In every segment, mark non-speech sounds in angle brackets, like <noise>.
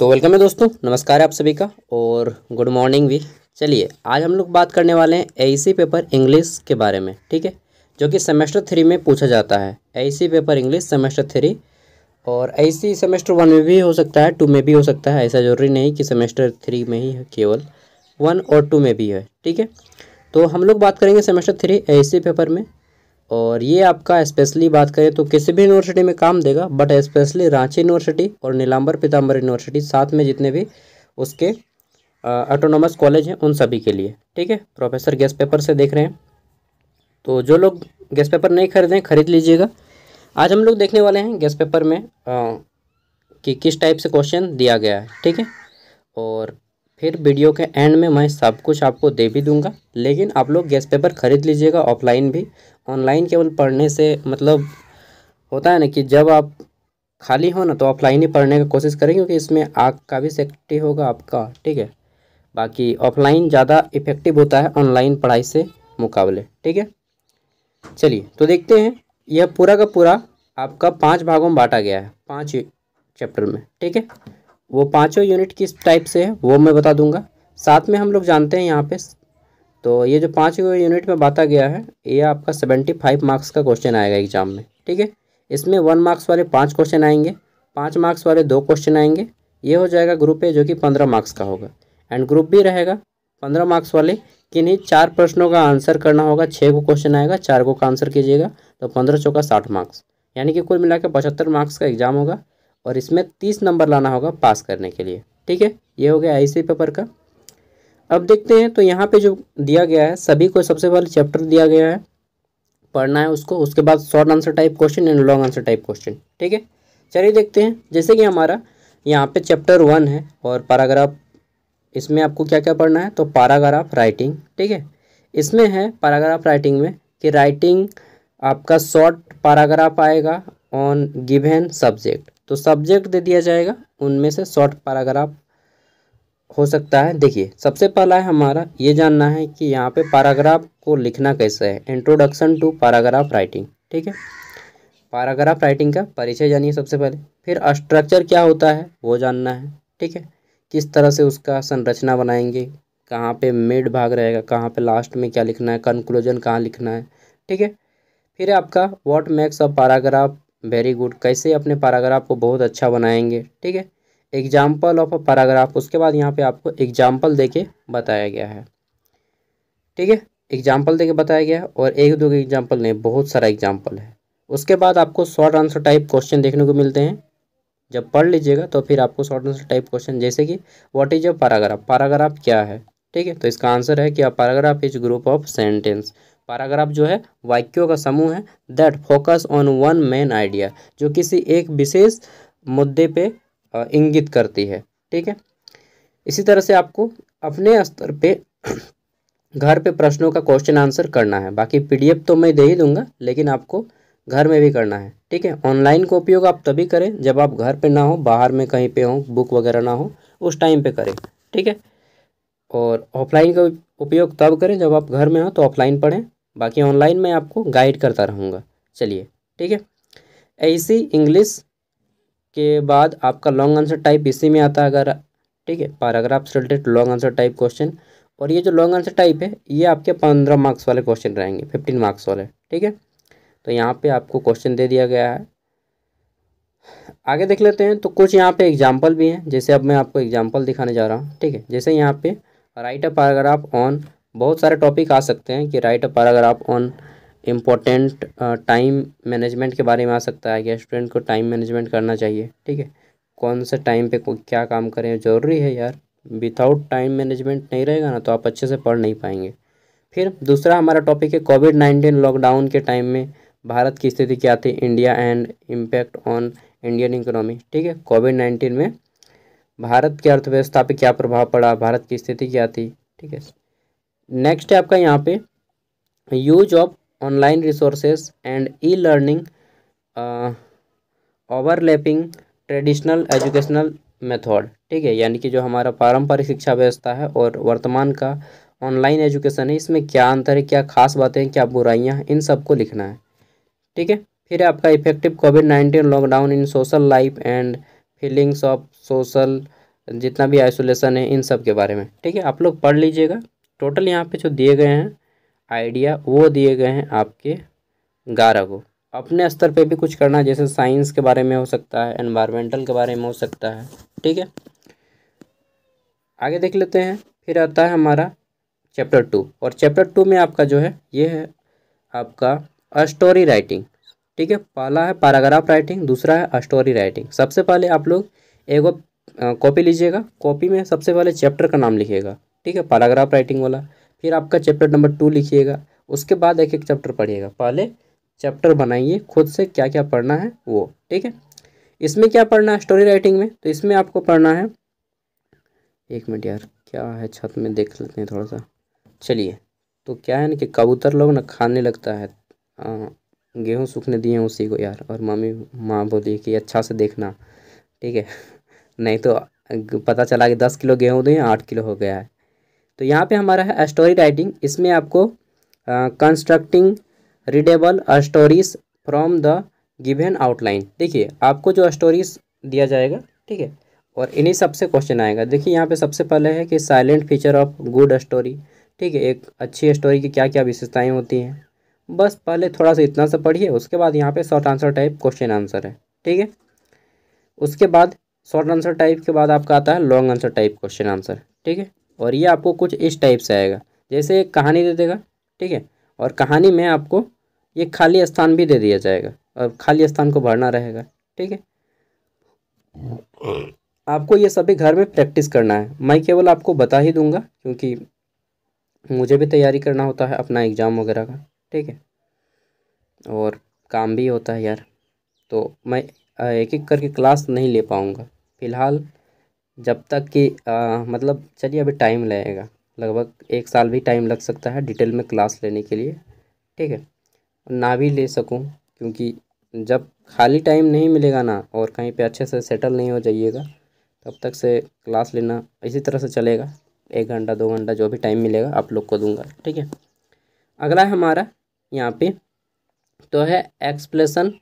तो वेलकम है दोस्तों नमस्कार आप सभी का और गुड मॉर्निंग भी चलिए आज हम लोग बात करने वाले हैं ए पेपर इंग्लिश के बारे में ठीक है जो कि सेमेस्टर थ्री में पूछा जाता है a paper English semester three और ऐसी सेमेस्टर वन में भी हो सकता है टू में भी हो सकता है ऐसा ज़रूरी नहीं कि सेमेस्टर थ्री में ही है केवल वन और टू में भी है ठीक है तो हम लोग बात करेंगे सेमेस्टर थ्री ए पेपर में और ये आपका स्पेशली बात करें तो किसी भी यूनिवर्सिटी में काम देगा बट स्पेशली रांची यूनिवर्सिटी और नीलाम्बर पीताम्बर यूनिवर्सिटी साथ में जितने भी उसके ऑटोनोमस कॉलेज हैं उन सभी के लिए ठीक है प्रोफेसर गैस पेपर से देख रहे हैं तो जो लोग गैस पेपर नहीं खरीदें खरीद लीजिएगा आज हम लोग देखने वाले हैं गैस पेपर में आ, कि किस टाइप से क्वेश्चन दिया गया है ठीक है और फिर वीडियो के एंड में मैं सब कुछ आपको दे भी दूंगा लेकिन आप लोग गैस पेपर ख़रीद लीजिएगा ऑफलाइन भी ऑनलाइन केवल पढ़ने से मतलब होता है ना कि जब आप खाली हो ना तो ऑफलाइन ही पढ़ने का कोशिश करें क्योंकि इसमें आग का भी सेफ्टी होगा आपका ठीक है बाकी ऑफलाइन ज़्यादा इफ़ेक्टिव होता है ऑनलाइन पढ़ाई से मुकाबले ठीक है चलिए तो देखते हैं यह पूरा का पूरा आपका पांच भागों में बांटा गया है पांच चैप्टर में ठीक है वो पांचों यूनिट किस टाइप से है वो मैं बता दूंगा साथ में हम लोग जानते हैं यहाँ पे तो ये जो पाँच यूनिट में बांटा गया है ये आपका सेवेंटी फाइव मार्क्स का क्वेश्चन आएगा एग्जाम में ठीक है इसमें वन मार्क्स वाले पाँच क्वेश्चन आएंगे पाँच मार्क्स वाले दो क्वेश्चन आएंगे ये हो जाएगा ग्रुप ए जो कि पंद्रह मार्क्स का होगा एंड ग्रुप बी रहेगा पंद्रह मार्क्स वाले किन्हीं चार प्रश्नों का आंसर करना होगा छः को क्वेश्चन आएगा चार को का आंसर कीजिएगा तो पंद्रह चौका साठ मार्क्स यानी कि कुल मिला के पचहत्तर मार्क्स का एग्ज़ाम होगा और इसमें तीस नंबर लाना होगा पास करने के लिए ठीक है ये हो गया आई पेपर का अब देखते हैं तो यहाँ पे जो दिया गया है सभी को सबसे पहले चैप्टर दिया गया है पढ़ना है उसको उसके बाद short answer type question and long answer type question ठीक है चलिए देखते हैं जैसे कि हमारा यहाँ पे चैप्टर वन है और पैराग्राफ इसमें आपको क्या क्या पढ़ना है तो पैराग्राफ राइटिंग ठीक है इसमें है पैराग्राफ राइटिंग में कि राइटिंग आपका शॉर्ट पैराग्राफ आएगा ऑन गिवेन सब्जेक्ट तो सब्जेक्ट दे दिया जाएगा उनमें से शॉर्ट पैराग्राफ हो सकता है देखिए सबसे पहला है हमारा ये जानना है कि यहाँ पे पैराग्राफ को लिखना कैसे है इंट्रोडक्शन टू पैराग्राफ राइटिंग ठीक है पैराग्राफ राइटिंग का परिचय जानिए सबसे पहले फिर स्ट्रक्चर क्या होता है वो जानना है ठीक है किस तरह से उसका संरचना बनाएंगे कहाँ पे मिड भाग रहेगा कहाँ पे लास्ट में क्या लिखना है कंक्लूजन कहाँ लिखना है ठीक है फिर आपका what makes a paragraph very good कैसे अपने पैराग्राफ को बहुत अच्छा बनाएंगे ठीक है एग्जाम्पल ऑफ अ पैराग्राफ उसके बाद यहाँ पे आपको एग्जाम्पल दे के बताया गया है ठीक है एग्जाम्पल दे के बताया गया है और एक दो एग्जाम्पल नहीं बहुत सारा एग्जाम्पल है उसके बाद आपको शॉर्ट आंसर टाइप क्वेश्चन देखने को मिलते हैं जब पढ़ लीजिएगा तो फिर आपको शॉर्ट आंसर टाइप क्वेश्चन जैसे कि what is a paragraph paragraph क्या है ठीक है तो इसका आंसर है कि a paragraph is group of sentence paragraph जो है वाक्यों का समूह है that focus on one main idea जो किसी एक विशेष मुद्दे पे इंगित करती है ठीक है इसी तरह से आपको अपने स्तर पे <clears throat> घर पे प्रश्नों का क्वेश्चन आंसर करना है बाकी पीडीएफ तो मैं दे ही दूंगा लेकिन आपको घर में भी करना है ठीक है ऑनलाइन का उपयोग आप तभी करें जब आप घर पे ना हो बाहर में कहीं पे हो बुक वगैरह ना हो उस टाइम पे करें ठीक है और ऑफलाइन का उपयोग तब करें जब आप घर में हो तो ऑफलाइन पढ़ें बाकी ऑनलाइन में आपको गाइड करता रहूँगा चलिए ठीक है ऐसी इंग्लिश उसके बाद आपका लॉन्ग आंसर टाइप इसी में आता है अगर ठीक है paragraph related long answer type question और ये जो लॉन्ग आंसर टाइप है ये आपके पंद्रह मार्क्स वाले क्वेश्चन रहेंगे फिफ्टीन मार्क्स वाले ठीक है तो यहाँ पे आपको क्वेश्चन दे दिया गया है आगे देख लेते हैं तो कुछ यहाँ पे एग्जाम्पल भी हैं जैसे अब मैं आपको एग्जाम्पल दिखाने जा रहा हूँ ठीक है जैसे यहाँ पे राइट अ पैराग्राफ ऑन बहुत सारे टॉपिक आ सकते हैं कि write a paragraph on important time management के बारे में आ सकता है कि स्टूडेंट को टाइम मैनेजमेंट करना चाहिए ठीक है कौन से टाइम पे क्या काम करें ज़रूरी है यार विथआउट टाइम मैनेजमेंट नहीं रहेगा ना तो आप अच्छे से पढ़ नहीं पाएंगे फिर दूसरा हमारा टॉपिक है कोविड नाइन्टीन लॉकडाउन के टाइम में भारत की स्थिति क्या थी India and impact on Indian economy ठीक है कोविड नाइन्टीन में भारत की अर्थव्यवस्था पर क्या प्रभाव पड़ा भारत की स्थिति क्या थी ठीक है नेक्स्ट है आपका यहाँ पे use of online resources and e-learning uh, overlapping traditional educational method ठीक है यानी कि जो हमारा पारंपरिक शिक्षा व्यवस्था है और वर्तमान का ऑनलाइन एजुकेशन है इसमें क्या अंतर है क्या खास बातें हैं क्या बुराइयां हैं इन सबको लिखना है ठीक है फिर आपका effective covid nineteen lockdown in social life and feelings of social जितना भी आइसोलेशन है इन सब के बारे में ठीक है आप लोग पढ़ लीजिएगा टोटल यहाँ पे जो दिए गए हैं आइडिया वो दिए गए हैं आपके ग्यारह को अपने स्तर पे भी कुछ करना जैसे साइंस के बारे में हो सकता है एनवायरमेंटल के बारे में हो सकता है ठीक है आगे देख लेते हैं फिर आता है हमारा चैप्टर टू और चैप्टर टू में आपका जो है ये है आपका स्टोरी राइटिंग ठीक है पहला है पैराग्राफ राइटिंग दूसरा है स्टोरी राइटिंग सबसे पहले आप लोग एगो कॉपी लीजिएगा कॉपी में सबसे पहले चैप्टर का नाम लिखिएगा ठीक है पैराग्राफ राइटिंग वाला फिर आपका चैप्टर नंबर टू लिखिएगा उसके बाद एक एक चैप्टर पढ़िएगा पहले चैप्टर बनाइए खुद से क्या क्या पढ़ना है वो ठीक है इसमें क्या पढ़ना है स्टोरी राइटिंग में तो इसमें आपको पढ़ना है एक मिनट यार क्या है छत में देख लेते हैं थोड़ा सा चलिए तो क्या है ना कि कबूतर लोग ना खाने लगता है गेहूँ सूखने दिए उसी को यार और मम्मी माँ बोली कि अच्छा से देखना ठीक है नहीं तो पता चला कि दस किलो गेहूँ दें आठ किलो हो गया है तो यहाँ पे हमारा है स्टोरी राइटिंग इसमें आपको constructing readable stories from the given outline देखिए आपको जो स्टोरीज दिया जाएगा ठीक है और इन्हीं सबसे क्वेश्चन आएगा देखिए यहाँ पे सबसे पहले है कि silent feature of good story ठीक है एक अच्छी स्टोरी की क्या क्या विशेषताएँ होती हैं बस पहले थोड़ा सा इतना सा पढ़िए उसके बाद यहाँ पे short answer type question answer है ठीक है उसके बाद शॉर्ट आंसर टाइप के बाद आपका आता है long answer type question answer ठीक है और ये आपको कुछ इस टाइप से आएगा जैसे एक कहानी दे देगा ठीक है और कहानी में आपको ये खाली स्थान भी दे दिया जाएगा और खाली स्थान को भरना रहेगा ठीक है आपको ये सभी घर में प्रैक्टिस करना है मैं केवल आपको बता ही दूंगा क्योंकि मुझे भी तैयारी करना होता है अपना एग्ज़ाम वगैरह का ठीक है और काम भी होता है यार तो मैं एक एक करके क्लास नहीं ले पाऊँगा फ़िलहाल जब तक कि मतलब चलिए अभी टाइम लगेगा लगभग एक साल भी टाइम लग सकता है डिटेल में क्लास लेने के लिए ठीक है ना भी ले सकूं क्योंकि जब खाली टाइम नहीं मिलेगा ना और कहीं पे अच्छे से सेटल नहीं हो जाइएगा तब तक से क्लास लेना इसी तरह से चलेगा एक घंटा दो घंटा जो भी टाइम मिलेगा आप लोग को दूंगा ठीक है अगला हमारा यहाँ पे तो है एक्सप्लेसन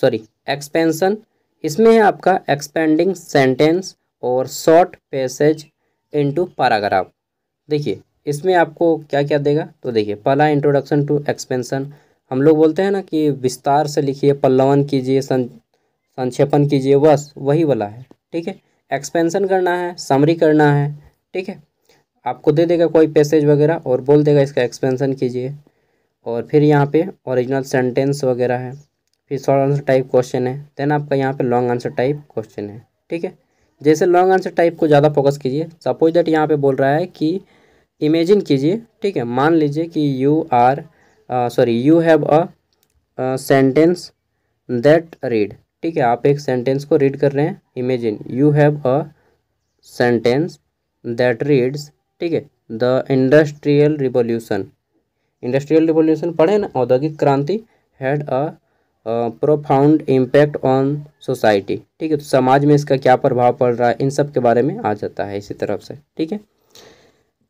सॉरी एक्सपेंसन इसमें है आपका एक्सपेंडिंग सेंटेंस और शॉर्ट पैसेज इनटू पैराग्राफ देखिए इसमें आपको क्या क्या देगा तो देखिए पहला इंट्रोडक्शन टू एक्सपेंशन हम लोग बोलते हैं ना कि विस्तार से लिखिए पल्लवन कीजिए सं संक्षेपण कीजिए बस वही वाला है ठीक है एक्सपेंशन करना है समरी करना है ठीक है आपको दे देगा कोई पैसेज वगैरह और बोल देगा इसका एक्सपेंशन कीजिए और फिर यहाँ पे ओरिजिनल सेंटेंस वगैरह है फिर शॉर्ट आंसर टाइप क्वेश्चन है देन आपका यहाँ पे लॉन्ग आंसर टाइप क्वेश्चन है ठीक है जैसे लॉन्ग आंसर टाइप को ज़्यादा फोकस कीजिए सपोज दैट यहाँ पे बोल रहा है कि इमेजिन कीजिए ठीक है मान लीजिए कि you are sorry you have a sentence that read ठीक है आप एक सेंटेंस को रीड कर रहे हैं imagine you have a sentence that reads ठीक है the industrial revolution industrial revolution पढ़े ना औद्योगिक क्रांति had a profound impact on society ठीक है तो समाज में इसका क्या प्रभाव पड़ रहा है इन सब के बारे में आ जाता है इसी तरफ से ठीक है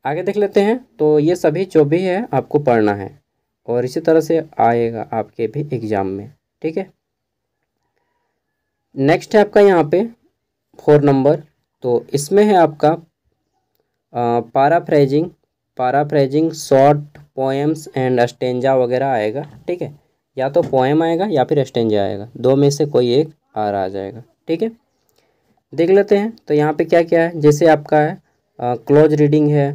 आगे देख लेते हैं तो ये सभी जो भी है आपको पढ़ना है और इसी तरह से आएगा आपके भी एग्ज़ाम में ठीक है नेक्स्ट है आपका यहाँ पे फोर नंबर तो इसमें है आपका paraphrasing paraphrasing short poems and stanza वगैरह आएगा ठीक है या तो पोएम आएगा या फिर स्टेंजा आएगा दो में से कोई एक आर आ जाएगा ठीक है देख लेते हैं तो यहाँ पे क्या क्या है जैसे आपका है क्लोज रीडिंग है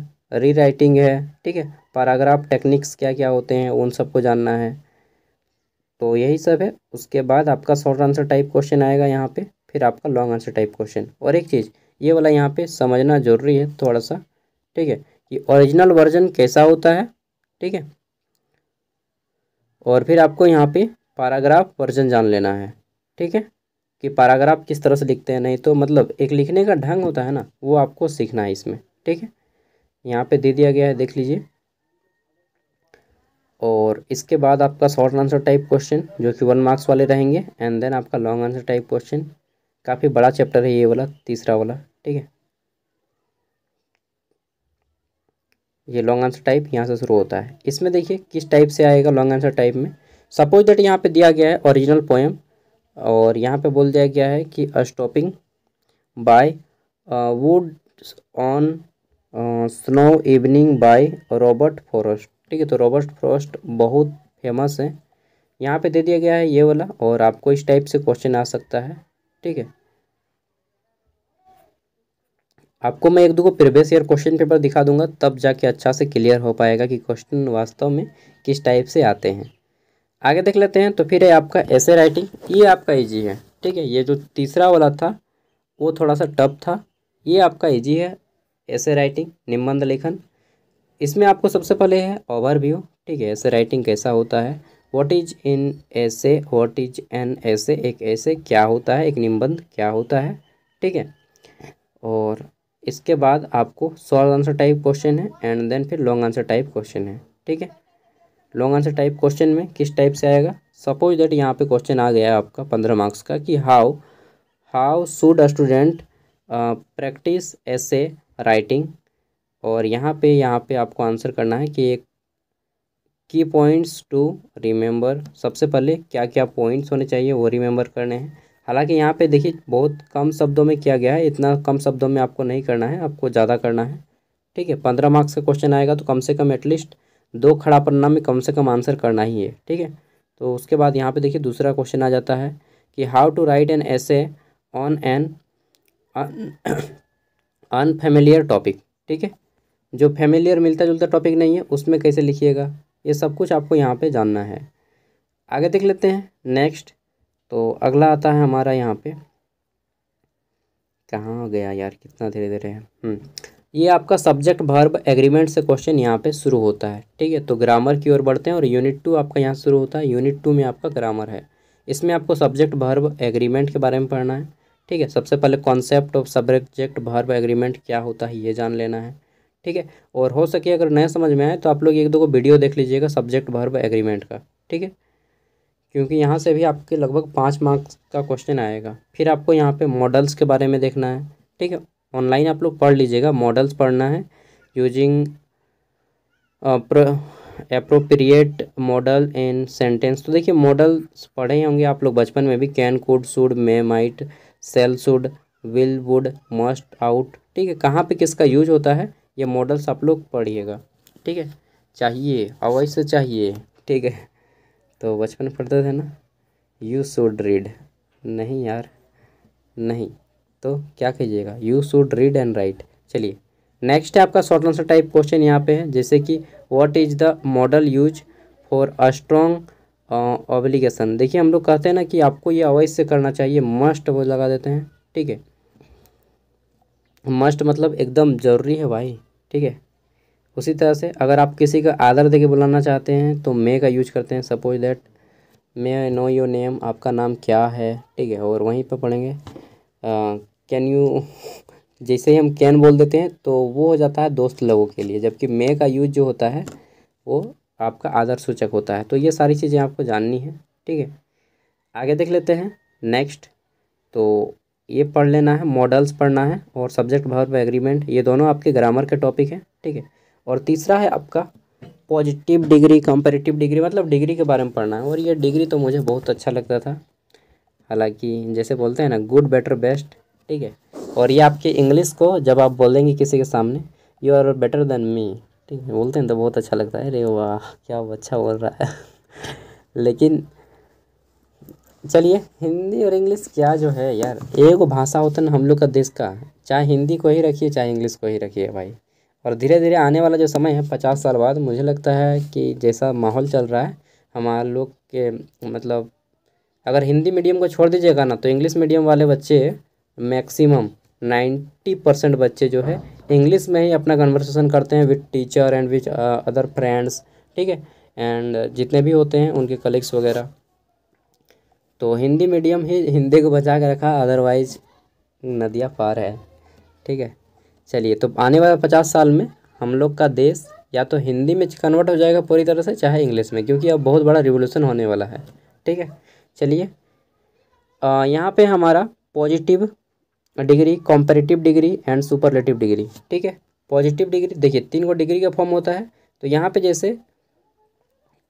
री राइटिंग है ठीक है पैराग्राफ टेक्निक्स क्या क्या होते हैं उन सबको जानना है तो यही सब है उसके बाद आपका शॉर्ट आंसर टाइप क्वेश्चन आएगा यहाँ पे फिर आपका लॉन्ग आंसर टाइप क्वेश्चन और एक चीज़ ये वाला यहाँ पे समझना जरूरी है थोड़ा सा ठीक है कि ओरिजिनल वर्जन कैसा होता है ठीक है और फिर आपको यहाँ पे पैराग्राफ वर्जन जान लेना है ठीक है कि पैराग्राफ किस तरह से लिखते हैं नहीं तो मतलब एक लिखने का ढंग होता है ना वो आपको सीखना है इसमें ठीक है यहाँ पे दे दिया गया है देख लीजिए और इसके बाद आपका शॉर्ट आंसर टाइप क्वेश्चन जो कि वन मार्क्स वाले रहेंगे एंड देन आपका लॉन्ग आंसर टाइप क्वेश्चन काफ़ी बड़ा चैप्टर है ये वाला तीसरा वाला ठीक है ये लॉन्ग आंसर टाइप यहाँ से शुरू होता है इसमें देखिए किस टाइप से आएगा लॉन्ग आंसर टाइप में सपोज दैट यहाँ पे दिया गया है ओरिजिनल पोएम और यहाँ पे बोल दिया गया है कि stopping by wood on snow evening by Robert Frost ठीक है तो रॉबर्ट फॉरेस्ट बहुत फेमस है यहाँ पे दे दिया गया है ये वाला और आपको इस टाइप से क्वेश्चन आ सकता है ठीक है आपको मैं एक दो को प्रीवियस ईयर क्वेश्चन पेपर दिखा दूंगा तब जाके अच्छा से क्लियर हो पाएगा कि क्वेश्चन वास्तव में किस टाइप से आते हैं आगे देख लेते हैं तो फिर है आपका ऐसे राइटिंग ये आपका ईजी है ठीक है ये जो तीसरा वाला था वो थोड़ा सा टफ था ये आपका ईजी है ऐसे राइटिंग निबंध लेखन इसमें आपको सबसे पहले है ओवरव्यू ठीक है ऐसे राइटिंग कैसा होता है व्हाट इज इन ऐसे व्हाट इज एन ऐसे एक ऐसे क्या होता है एक निबंध क्या होता है ठीक है और इसके बाद आपको शॉर्ट आंसर टाइप क्वेश्चन है एंड देन फिर लॉन्ग आंसर टाइप क्वेश्चन है ठीक है लॉन्ग आंसर टाइप क्वेश्चन में किस टाइप से आएगा सपोज दैट यहाँ पे क्वेश्चन आ गया है आपका पंद्रह मार्क्स का कि how how should student practice ऐसे राइटिंग और यहाँ पे यहाँ पे आपको आंसर करना है कि एक की पॉइंट्स टू रिमेंबर सबसे पहले क्या क्या पॉइंट्स होने चाहिए वो रिमेंबर करने हैं हालांकि यहाँ पे देखिए बहुत कम शब्दों में किया गया है इतना कम शब्दों में आपको नहीं करना है आपको ज़्यादा करना है ठीक है पंद्रह मार्क्स का क्वेश्चन आएगा तो कम से कम एटलीस्ट दो खड़ा पन्ना में कम से कम आंसर करना ही है ठीक है तो उसके बाद यहाँ पे देखिए दूसरा क्वेश्चन आ जाता है कि how to write an essay on an unfamiliar topic ठीक है जो फेमिलियर मिलता जुलता टॉपिक नहीं है उसमें कैसे लिखिएगा ये सब कुछ आपको यहाँ पे जानना है आगे देख लेते हैं नेक्स्ट तो अगला आता है हमारा यहाँ पे कहाँ गया यार कितना धीरे धीरे है हम्म, ये आपका सब्जेक्ट भर्ब एग्रीमेंट से क्वेश्चन यहाँ पे शुरू होता है ठीक है तो ग्रामर की ओर बढ़ते हैं और यूनिट टू आपका यहाँ शुरू होता है यूनिट टू में आपका ग्रामर है इसमें आपको सब्जेक्ट भर्ब एग्रीमेंट के बारे में पढ़ना है ठीक है सबसे पहले concept of subject verb agreement क्या होता है ये जान लेना है ठीक है और हो सके अगर नया समझ में आए तो आप लोग एक दो को वीडियो देख लीजिएगा सब्जेक्ट भर्ब एग्रीमेंट का ठीक है क्योंकि यहाँ से भी आपके लगभग पाँच मार्क्स का क्वेश्चन आएगा फिर आपको यहाँ पे मॉडल्स के बारे में देखना है ठीक है ऑनलाइन आप लोग पढ़ लीजिएगा मॉडल्स पढ़ना है using appropriate modal in sentence तो देखिए मॉडल्स पढ़े होंगे आप लोग बचपन में भी can could should may might shall should will would must ought ठीक है कहाँ पे किसका यूज होता है ये मॉडल्स आप लोग पढ़िएगा ठीक है चाहिए अवश्य चाहिए ठीक है तो बचपन पढ़ते थे ना यू शुड रीड नहीं यार नहीं तो क्या कीजिएगा you should read and write चलिए नेक्स्ट है आपका शॉर्ट आंसर टाइप क्वेश्चन यहाँ पे है जैसे कि what is the modal use for a strong obligation देखिए हम लोग कहते हैं ना कि आपको ये अवश्य करना चाहिए मस्ट वो लगा देते हैं ठीक है मस्ट मतलब एकदम ज़रूरी है भाई ठीक है उसी तरह से अगर आप किसी का आदर दे के बुलाना चाहते हैं तो मे का यूज करते हैं suppose that may I know your name आपका नाम क्या है ठीक है और वहीं पर पढ़ेंगे कैन यू <laughs> जैसे ही हम कैन बोल देते हैं तो वो हो जाता है दोस्त लोगों के लिए जबकि मे का यूज जो होता है वो आपका आदर सूचक होता है तो ये सारी चीज़ें आपको जाननी है ठीक है आगे देख लेते हैं नेक्स्ट तो ये पढ़ लेना है मॉडल्स पढ़ना है और सब्जेक्ट भाव एग्रीमेंट ये दोनों आपके ग्रामर के टॉपिक हैं ठीक है और तीसरा है आपका पॉजिटिव डिग्री कंपेरेटिव डिग्री मतलब डिग्री के बारे में पढ़ना है और ये डिग्री तो मुझे बहुत अच्छा लगता था हालांकि जैसे बोलते हैं ना गुड बेटर बेस्ट ठीक है और ये आपके इंग्लिश को जब आप बोलेंगे किसी के सामने you are better than me ठीक है बोलते हैं तो बहुत अच्छा लगता है अरे वाह क्या अच्छा बोल रहा है <laughs> लेकिन चलिए हिंदी और इंग्लिश क्या जो है यार एक भाषा होता ना हम लोग का देश का चाहे हिंदी को ही रखिए चाहे इंग्लिश को ही रखिए भाई और धीरे धीरे आने वाला जो समय है पचास साल बाद मुझे लगता है कि जैसा माहौल चल रहा है हमारे लोग के मतलब अगर हिंदी मीडियम को छोड़ दीजिएगा ना तो इंग्लिश मीडियम वाले बच्चे मैक्सिमम नाइन्टी परसेंट बच्चे जो है इंग्लिश में ही अपना कन्वर्सेशन करते हैं with teacher and with other friends ठीक है एंड जितने भी होते हैं उनके कलीग्स वगैरह तो हिंदी मीडियम ही हिंदी को बचा के रखा अदरवाइज नदियाँ पार है ठीक है चलिए तो आने वाले पचास साल में हम लोग का देश या तो हिंदी में कन्वर्ट हो जाएगा पूरी तरह से चाहे इंग्लिश में क्योंकि अब बहुत बड़ा रिवोल्यूशन होने वाला है ठीक है चलिए यहाँ पे हमारा positive degree comparative degree and superlative degree ठीक है पॉजिटिव डिग्री देखिए तीन को डिग्री का फॉर्म होता है तो यहाँ पे जैसे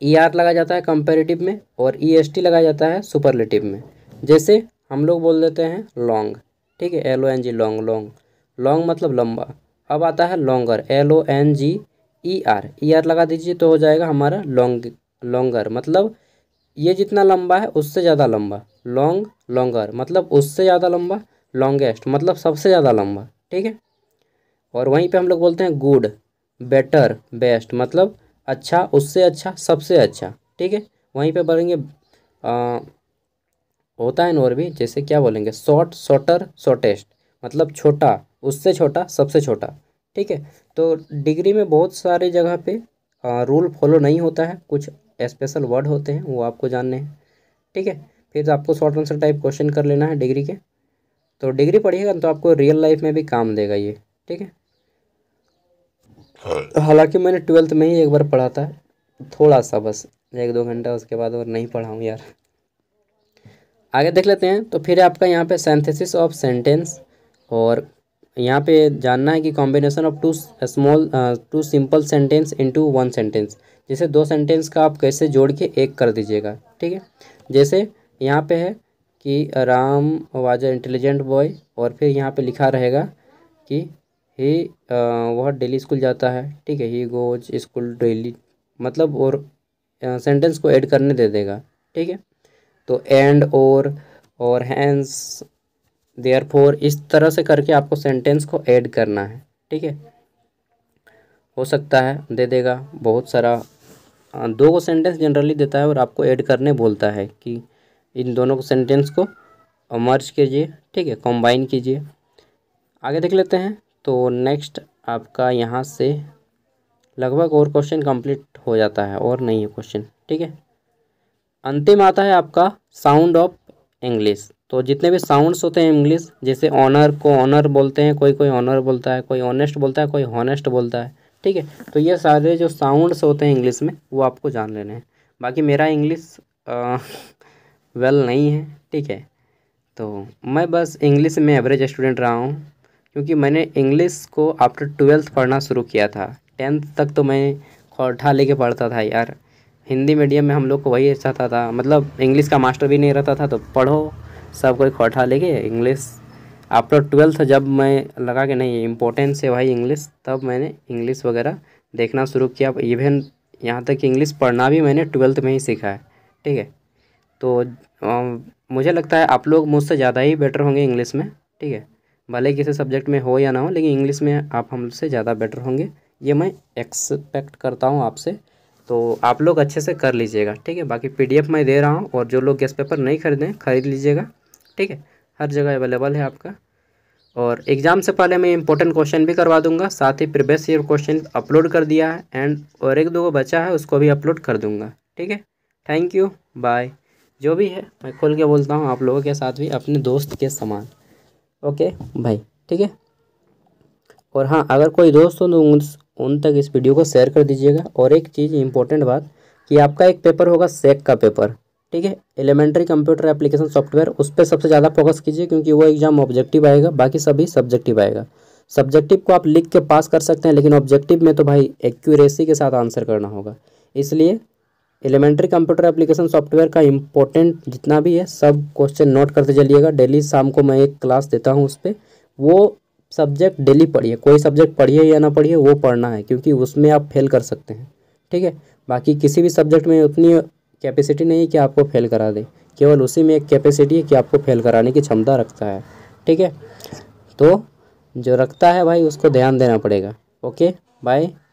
ई e आर लगा जाता है कंपेरेटिव में और ई एस टी लगा जाता है सुपरलेटिव में जैसे हम लोग बोल देते हैं लॉन्ग ठीक है L O N G long long long मतलब लंबा अब आता है longer L O N G E R E R लगा दीजिए तो हो जाएगा हमारा लॉन्ग लॉन्गर मतलब ये जितना लंबा है उससे ज़्यादा लंबा लॉन्ग लॉन्गर मतलब उससे ज़्यादा लंबा लॉन्गेस्ट मतलब सबसे ज़्यादा लंबा ठीक है और वहीं पे हम लोग बोलते हैं गुड बेटर बेस्ट मतलब अच्छा उससे अच्छा सबसे अच्छा ठीक है वहीं पे बोलेंगे होता है और भी जैसे क्या बोलेंगे शॉर्ट शॉर्टर शॉर्टेस्ट मतलब छोटा उससे छोटा सबसे छोटा ठीक है तो डिग्री में बहुत सारे जगह पे आ, रूल फॉलो नहीं होता है कुछ स्पेशल वर्ड होते हैं वो आपको जानने हैं ठीक है फिर आपको शॉर्ट आंसर टाइप क्वेश्चन कर लेना है डिग्री के तो डिग्री पढ़िएगा तो आपको रियल लाइफ में भी काम देगा ये ठीक है हाँ। हालांकि मैंने ट्वेल्थ में ही एक बार पढ़ा था थोड़ा सा बस एक दो घंटा उसके बाद और नहीं पढ़ाऊँ यार आगे देख लेते हैं तो फिर आपका यहाँ पे सेंथेसिस ऑफ सेंटेंस और यहाँ पे जानना है कि combination of two small two simple sentence into one sentence जैसे दो सेंटेंस का आप कैसे जोड़ के एक कर दीजिएगा ठीक है जैसे यहाँ पे है कि Ram was a intelligent boy और फिर यहाँ पे लिखा रहेगा कि ही uh, वह डेली स्कूल जाता है ठीक है ही गोज स्कूल डेली मतलब और सेंटेंस uh, को ऐड करने दे देगा ठीक है तो एंड और और हैंस देयर इस तरह से करके आपको सेंटेंस को ऐड करना है ठीक है हो सकता है दे देगा बहुत सारा दो को सेंटेंस जनरली देता है और आपको ऐड करने बोलता है कि इन दोनों को सेंटेंस को मर्ज कीजिए ठीक है कंबाइन कीजिए आगे देख लेते हैं तो नेक्स्ट आपका यहाँ से लगभग और क्वेश्चन कंप्लीट हो जाता है और नहीं है क्वेश्चन ठीक है अंतिम आता है आपका साउंड ऑफ इंग्लिश तो जितने भी साउंड्स होते हैं इंग्लिश जैसे ऑनर को ऑनर बोलते हैं कोई कोई ऑनर बोलता है कोई ऑनेस्ट बोलता है कोई हॉनेस्ट बोलता है ठीक है तो ये सारे जो साउंड्स होते हैं इंग्लिश में वो आपको जान लेने हैं बाकी मेरा इंग्लिश वेल नहीं है ठीक है तो मैं बस इंग्लिश में एवरेज स्टूडेंट रहा हूँ क्योंकि मैंने इंग्लिश को आफ्टर ट्वेल्थ पढ़ना शुरू किया था टेंथ तक तो मैं खौठा लेके पढ़ता था यार हिंदी मीडियम में हम लोग को वही अच्छा था, था मतलब इंग्लिश का मास्टर भी नहीं रहता था तो पढ़ो सब कोई खोटा लेके इंग्लिश आफ्टर ट्वेल्थ जब मैं लगा कि नहीं इम्पोर्टेंस है भाई इंग्लिश तब मैंने इंग्लिश वगैरह देखना शुरू किया इवन यहाँ तक कि इंग्लिश पढ़ना भी मैंने ट्वेल्थ में ही सीखा है ठीक है तो आ, मुझे लगता है आप लोग मुझसे ज़्यादा ही बेटर होंगे इंग्लिश में ठीक है भले किसी सब्जेक्ट में हो या ना हो लेकिन इंग्लिश में आप हमसे ज़्यादा बेटर होंगे ये मैं एक्सपेक्ट करता हूँ आपसे तो आप लोग अच्छे से कर लीजिएगा ठीक है बाकी पीडीएफ मैं दे रहा हूँ और जो लोग गैस पेपर नहीं खरीदें खरीद लीजिएगा ठीक है हर जगह अवेलेबल है आपका और एग्ज़ाम से पहले मैं इंपॉर्टेंट क्वेश्चन भी करवा दूंगा साथ ही प्रीवियस ईयर क्वेश्चन अपलोड कर दिया है एंड और एक दो को बचा है उसको भी अपलोड कर दूंगा ठीक है थैंक यू बाय जो भी है मैं खोल के बोलता हूँ आप लोगों के साथ भी अपने दोस्त के समान ओके भाई ठीक है और हाँ अगर कोई दोस्त हो तो उन, उन तक इस वीडियो को शेयर कर दीजिएगा और एक चीज़ इम्पोर्टेंट बात कि आपका एक पेपर होगा सेक का पेपर ठीक है एलिमेंट्री कंप्यूटर एप्लीकेशन सॉफ्टवेयर उस पर सबसे ज़्यादा फोकस कीजिए क्योंकि वो एग्जाम ऑब्जेक्टिव आएगा बाकी सभी सब्जेक्टिव आएगा सब्जेक्टिव को आप लिख के पास कर सकते हैं लेकिन ऑब्जेक्टिव में तो भाई एक्यूरेसी के साथ आंसर करना होगा इसलिए एलिमेंट्री कंप्यूटर एप्लीकेशन सॉफ्टवेयर का इंपॉर्टेंट जितना भी है सब क्वेश्चन नोट करते चलिएगा डेली शाम को मैं एक क्लास देता हूँ उस पर वो सब्जेक्ट डेली पढ़िए कोई सब्जेक्ट पढ़िए या ना पढ़िए वो पढ़ना है क्योंकि उसमें आप फेल कर सकते हैं ठीक है बाकी किसी भी सब्जेक्ट में उतनी कैपेसिटी नहीं है कि आपको फेल करा दे केवल उसी में एक कैपेसिटी है कि आपको फेल कराने की क्षमता रखता है ठीक है तो जो रखता है भाई उसको ध्यान देना पड़ेगा ओके बाय